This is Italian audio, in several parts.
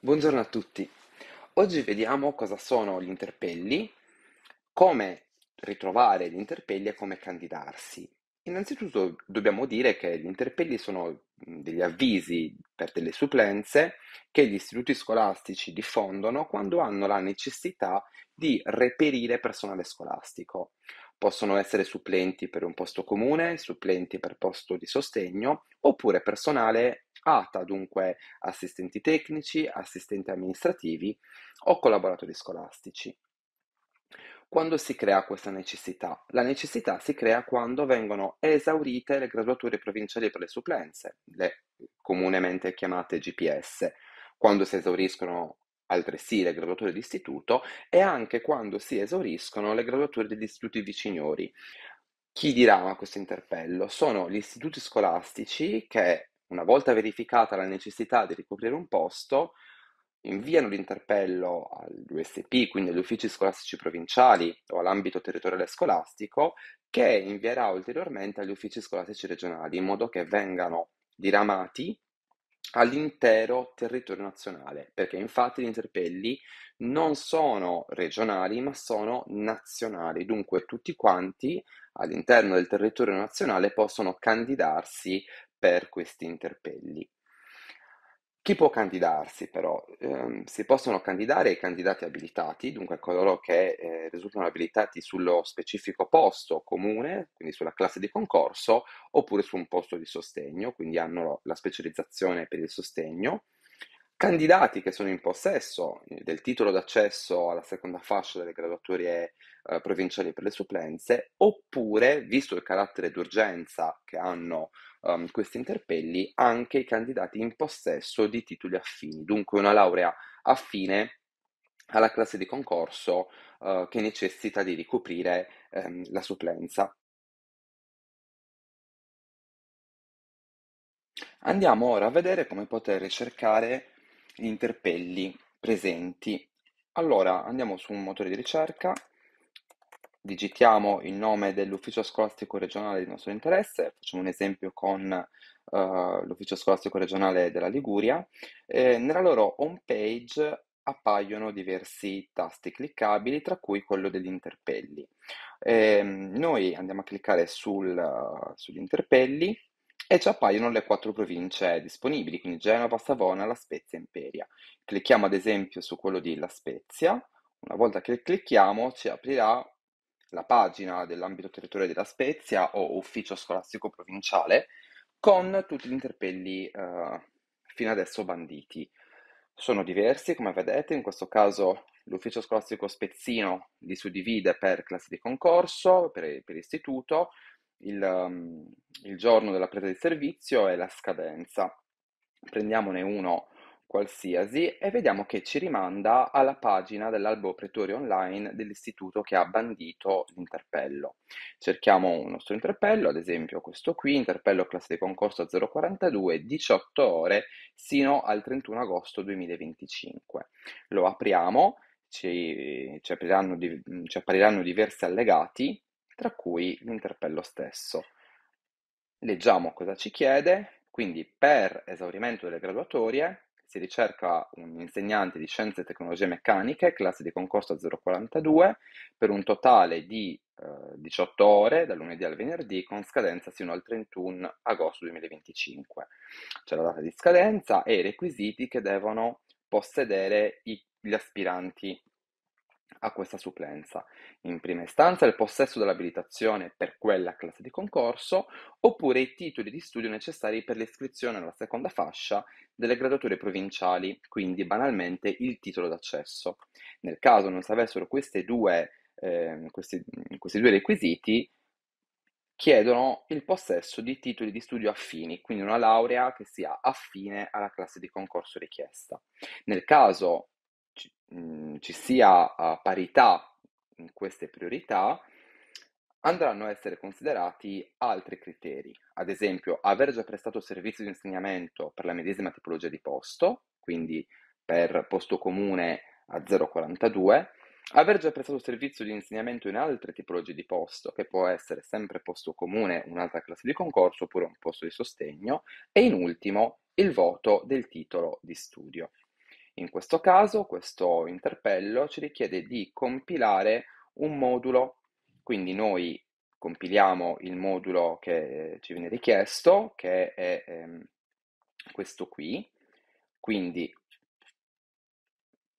Buongiorno a tutti. Oggi vediamo cosa sono gli interpelli, come ritrovare gli interpelli e come candidarsi. Innanzitutto dobbiamo dire che gli interpelli sono mm, degli avvisi per delle supplenze che gli istituti scolastici diffondono quando hanno la necessità di reperire personale scolastico. Possono essere supplenti per un posto comune, supplenti per posto di sostegno oppure personale ATA, dunque assistenti tecnici, assistenti amministrativi o collaboratori scolastici. Quando si crea questa necessità? La necessità si crea quando vengono esaurite le graduature provinciali per le supplenze, le comunemente chiamate GPS, quando si esauriscono altresì le graduature di istituto e anche quando si esauriscono le graduature degli istituti viciniori. Chi dirama questo interpello? Sono gli istituti scolastici che una volta verificata la necessità di ricoprire un posto, inviano l'interpello all'USP, quindi agli uffici scolastici provinciali o all'ambito territoriale scolastico, che invierà ulteriormente agli uffici scolastici regionali, in modo che vengano diramati all'intero territorio nazionale, perché infatti gli interpelli non sono regionali, ma sono nazionali, dunque tutti quanti all'interno del territorio nazionale possono candidarsi per questi interpelli. Chi può candidarsi però? Eh, si possono candidare i candidati abilitati, dunque coloro che eh, risultano abilitati sullo specifico posto comune, quindi sulla classe di concorso, oppure su un posto di sostegno, quindi hanno la specializzazione per il sostegno. Candidati che sono in possesso eh, del titolo d'accesso alla seconda fascia delle graduatorie eh, provinciali per le supplenze, oppure, visto il carattere d'urgenza che hanno um, questi interpelli anche i candidati in possesso di titoli affini, dunque una laurea affine alla classe di concorso uh, che necessita di ricoprire um, la supplenza. Andiamo ora a vedere come poter ricercare gli interpelli presenti. Allora, andiamo su un motore di ricerca digitiamo il nome dell'ufficio scolastico regionale di nostro interesse, facciamo un esempio con Uh, l'ufficio scolastico regionale della Liguria, eh, nella loro home page appaiono diversi tasti cliccabili, tra cui quello degli interpelli. Eh, noi andiamo a cliccare sul, uh, sugli interpelli e ci appaiono le quattro province disponibili, quindi Genova, Savona, La Spezia e Imperia. Clicchiamo ad esempio su quello di La Spezia, una volta che clicchiamo ci aprirà la pagina dell'ambito territoriale della Spezia o ufficio scolastico provinciale con tutti gli interpelli eh, fino adesso banditi. Sono diversi, come vedete, in questo caso l'ufficio scolastico spezzino li suddivide per classi di concorso, per, per istituto, il, um, il giorno della presa di servizio e la scadenza. Prendiamone uno qualsiasi e vediamo che ci rimanda alla pagina dell'albo pretorio online dell'istituto che ha bandito l'interpello. Cerchiamo un nostro interpello, ad esempio questo qui, interpello classe di concorso 042, 18 ore sino al 31 agosto 2025. Lo apriamo, ci, ci, apriranno, ci appariranno diversi allegati, tra cui l'interpello stesso. Leggiamo cosa ci chiede, quindi per esaurimento delle graduatorie si ricerca un insegnante di scienze e tecnologie meccaniche, classe di concorso 042, per un totale di eh, 18 ore, dal lunedì al venerdì, con scadenza fino al 31 agosto 2025. C'è la data di scadenza e i requisiti che devono possedere i, gli aspiranti a questa supplenza. In prima istanza il possesso dell'abilitazione per quella classe di concorso, oppure i titoli di studio necessari per l'iscrizione alla seconda fascia delle graduature provinciali, quindi banalmente il titolo d'accesso. Nel caso non si avessero due, eh, questi, questi due requisiti, chiedono il possesso di titoli di studio affini, quindi una laurea che sia affine alla classe di concorso richiesta. Nel caso Mm, ci sia parità in queste priorità, andranno a essere considerati altri criteri, ad esempio aver già prestato servizio di insegnamento per la medesima tipologia di posto, quindi per posto comune a 042, aver già prestato servizio di insegnamento in altre tipologie di posto, che può essere sempre posto comune, un'altra classe di concorso oppure un posto di sostegno, e in ultimo il voto del titolo di studio. In questo caso, questo interpello ci richiede di compilare un modulo, quindi noi compiliamo il modulo che eh, ci viene richiesto, che è ehm, questo qui, quindi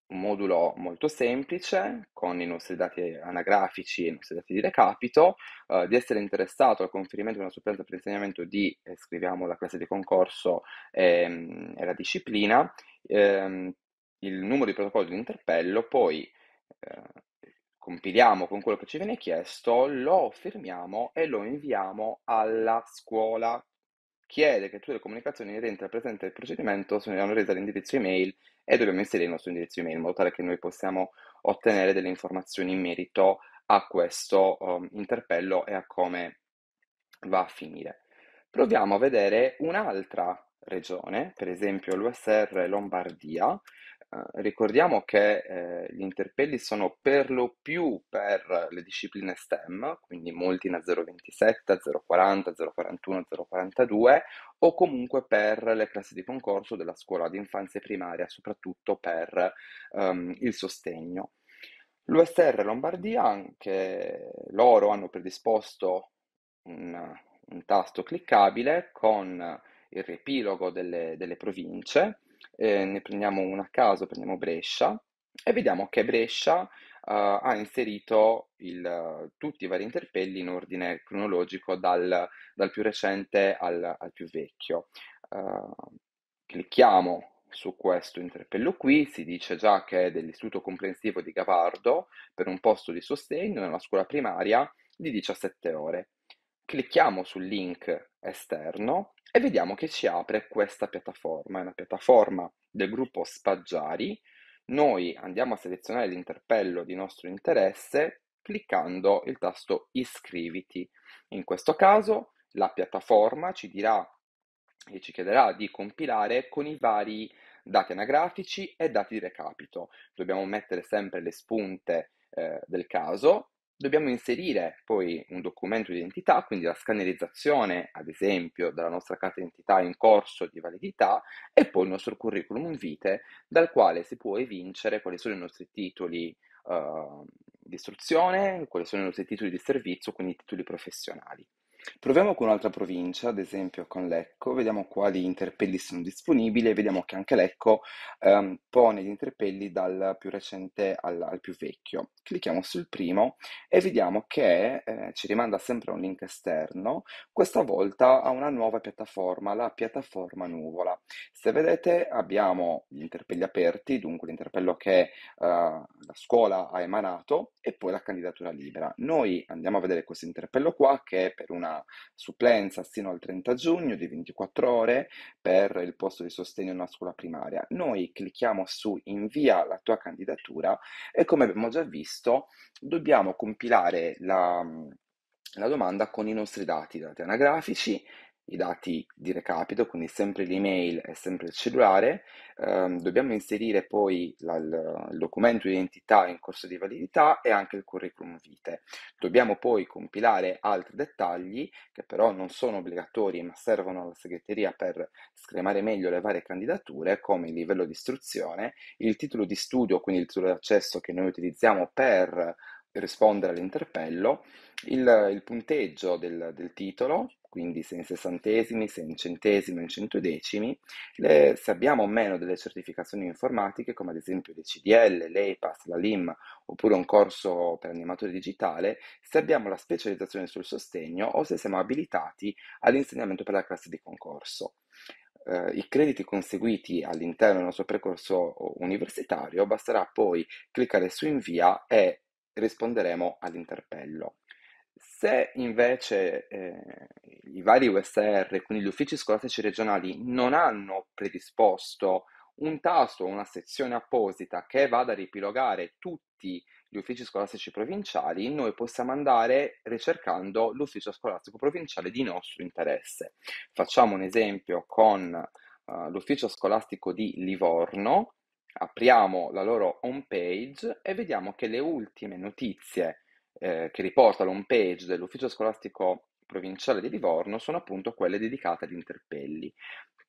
un modulo molto semplice con i nostri dati anagrafici e i nostri dati di recapito, eh, di essere interessato al conferimento di una supplenza per insegnamento di, eh, scriviamo la classe di concorso e, ehm, e la disciplina, ehm, il numero di protocolli di interpello, poi eh, compiliamo con quello che ci viene chiesto, lo firmiamo e lo inviamo alla scuola. Chiede che tutte le comunicazioni inerenti al presente procedimento siano rese all'indirizzo email e dobbiamo inserire il nostro indirizzo email in modo tale che noi possiamo ottenere delle informazioni in merito a questo um, interpello e a come va a finire. Proviamo a vedere un'altra regione, per esempio l'USR Lombardia, eh, ricordiamo che eh, gli interpelli sono per lo più per le discipline STEM, quindi molti in 027 040 041 042 o comunque per le classi di concorso della scuola di infanzia e primaria, soprattutto per um, il sostegno. L'USR Lombardia, anche loro hanno predisposto un, un tasto cliccabile con il riepilogo delle, delle province eh, ne prendiamo una a caso, prendiamo Brescia e vediamo che Brescia Uh, ha inserito il, tutti i vari interpelli in ordine cronologico dal, dal più recente al, al più vecchio. Uh, clicchiamo su questo interpello qui, si dice già che è dell'istituto comprensivo di Gavardo per un posto di sostegno nella scuola primaria di 17 ore. Clicchiamo sul link esterno e vediamo che ci apre questa piattaforma, è una piattaforma del gruppo Spaggiari. Noi andiamo a selezionare l'interpello di nostro interesse cliccando il tasto iscriviti. In questo caso la piattaforma ci dirà e ci chiederà di compilare con i vari dati anagrafici e dati di recapito. Dobbiamo mettere sempre le spunte eh, del caso dobbiamo inserire poi un documento di identità, quindi la scannerizzazione, ad esempio, della nostra carta d'identità in corso di validità e poi il nostro curriculum vitae, dal quale si può evincere quali sono i nostri titoli uh, di istruzione, quali sono i nostri titoli di servizio, quindi i titoli professionali. Proviamo con un'altra provincia, ad esempio con Lecco, vediamo quali interpelli sono disponibili e vediamo che anche Lecco ehm, pone gli interpelli dal più recente al, al più vecchio. Clicchiamo sul primo e vediamo che eh, ci rimanda sempre a un link esterno, questa volta a una nuova piattaforma, la piattaforma Nuvola. Se vedete abbiamo gli interpelli aperti, dunque l'interpello che eh, la scuola ha emanato e poi la candidatura libera. Noi andiamo a vedere questo interpello qua che è per una una supplenza sino al 30 giugno di 24 ore per il posto di sostegno in una scuola primaria. Noi clicchiamo su invia la tua candidatura e come abbiamo già visto dobbiamo compilare la, la domanda con i nostri dati, dati anagrafici i dati di recapito, quindi sempre l'email e sempre il cellulare, ehm, dobbiamo inserire poi la, il documento di identità in corso di validità e anche il curriculum vitae. Dobbiamo poi compilare altri dettagli che però non sono obbligatori ma servono alla segreteria per scremare meglio le varie candidature come il livello di istruzione, il titolo di studio, quindi il titolo d'accesso che noi utilizziamo per rispondere all'interpello, il, il punteggio del, del titolo, quindi se in sessantesimi, se in centesimi o in centodecimi, le, se abbiamo o meno delle certificazioni informatiche come ad esempio le CDL, l'EPAS, la LIM oppure un corso per animatore digitale, se abbiamo la specializzazione sul sostegno o se siamo abilitati all'insegnamento per la classe di concorso. Uh, i crediti conseguiti all'interno del nostro percorso universitario, basterà poi cliccare su invia e risponderemo all'interpello. Se invece eh, i vari USR, quindi gli uffici scolastici regionali, non hanno predisposto un tasto, o una sezione apposita che vada a ripilogare tutti gli uffici scolastici provinciali, noi possiamo andare ricercando l'ufficio scolastico provinciale di nostro interesse. Facciamo un esempio con uh, l'ufficio scolastico di Livorno, apriamo la loro home page e vediamo che le ultime notizie eh, che riporta l'home page dell'ufficio scolastico provinciale di Livorno sono appunto quelle dedicate agli interpelli.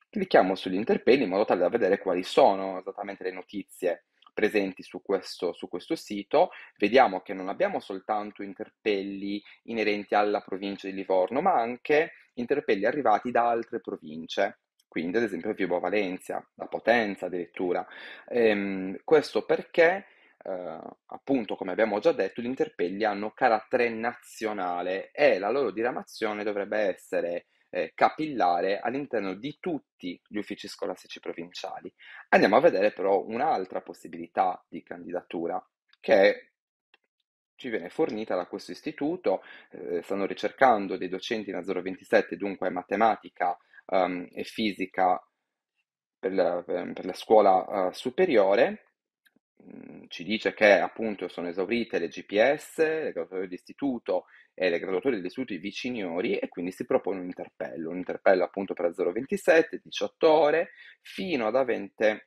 Clicchiamo sugli interpelli in modo tale da vedere quali sono esattamente le notizie presenti su questo, su questo, sito, vediamo che non abbiamo soltanto interpelli inerenti alla provincia di Livorno, ma anche interpelli arrivati da altre province. Quindi, ad esempio, Vibo Valencia, da Potenza addirittura. Ehm, questo perché eh, appunto, come abbiamo già detto, gli interpelli hanno carattere nazionale e la loro diramazione dovrebbe essere eh, capillare all'interno di tutti gli uffici scolastici provinciali. Andiamo a vedere però un'altra possibilità di candidatura che ci viene fornita da questo istituto, eh, stanno ricercando dei docenti in 027, dunque matematica um, e fisica per la, per la scuola uh, superiore ci dice che appunto sono esaurite le GPS, le graduatorie di istituto e le graduatorie degli istituti viciniori e quindi si propone un interpello, un interpello appunto per 0,27, 18 ore, fino ad avente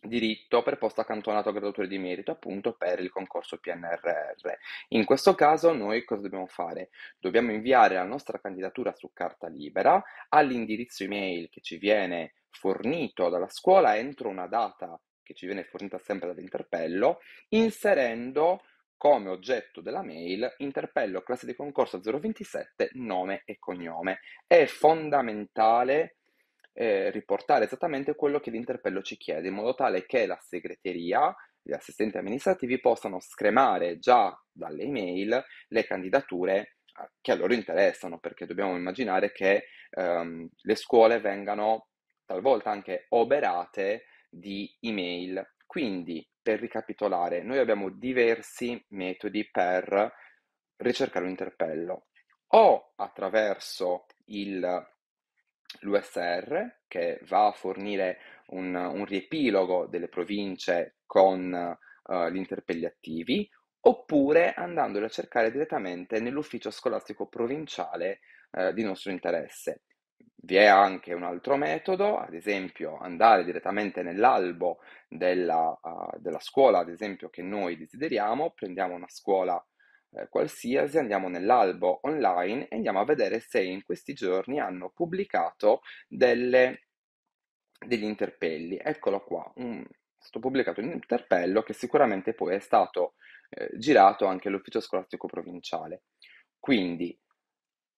diritto per posto accantonato a graduatore di merito appunto per il concorso PNRR. In questo caso noi cosa dobbiamo fare? Dobbiamo inviare la nostra candidatura su carta libera all'indirizzo email che ci viene fornito dalla scuola entro una data che ci viene fornita sempre dall'interpello, inserendo come oggetto della mail interpello classe di concorso 027 nome e cognome. È fondamentale eh, riportare esattamente quello che l'interpello ci chiede, in modo tale che la segreteria gli assistenti amministrativi possano scremare già dalle email le candidature eh, che a loro interessano, perché dobbiamo immaginare che ehm, le scuole vengano talvolta anche oberate di email. Quindi, per ricapitolare, noi abbiamo diversi metodi per ricercare un interpello, o attraverso il, l'USR che va a fornire un, un riepilogo delle province con uh, gli interpelli attivi, oppure andandoli a cercare direttamente nell'ufficio scolastico provinciale eh, di nostro interesse. Vi è anche un altro metodo, ad esempio andare direttamente nell'albo della, uh, della scuola, ad esempio che noi desideriamo, prendiamo una scuola eh, qualsiasi, andiamo nell'albo online e andiamo a vedere se in questi giorni hanno pubblicato delle, degli interpelli. Eccolo qua, un, è stato pubblicato un interpello che sicuramente poi è stato eh, girato anche all'ufficio scolastico provinciale. Quindi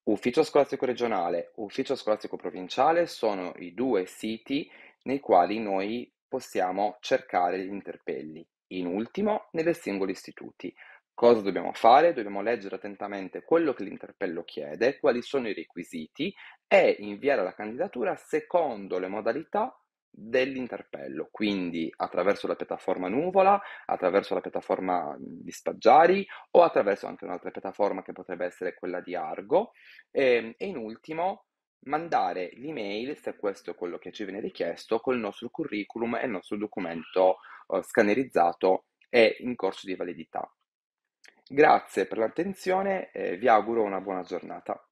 Ufficio scolastico regionale, ufficio scolastico provinciale sono i due siti nei quali noi possiamo cercare gli interpelli. In ultimo, nelle singoli istituti. Cosa dobbiamo fare? Dobbiamo leggere attentamente quello che l'interpello chiede, quali sono i requisiti e inviare la candidatura secondo le modalità dell'interpello, quindi attraverso la piattaforma Nuvola, attraverso la piattaforma di Spaggiari o attraverso anche un'altra piattaforma che potrebbe essere quella di Argo e, ehm, e in ultimo mandare l'email, se questo è quello che ci viene richiesto, col nostro curriculum e il nostro documento eh, scannerizzato e in corso di validità. Grazie per l'attenzione e vi auguro una buona giornata.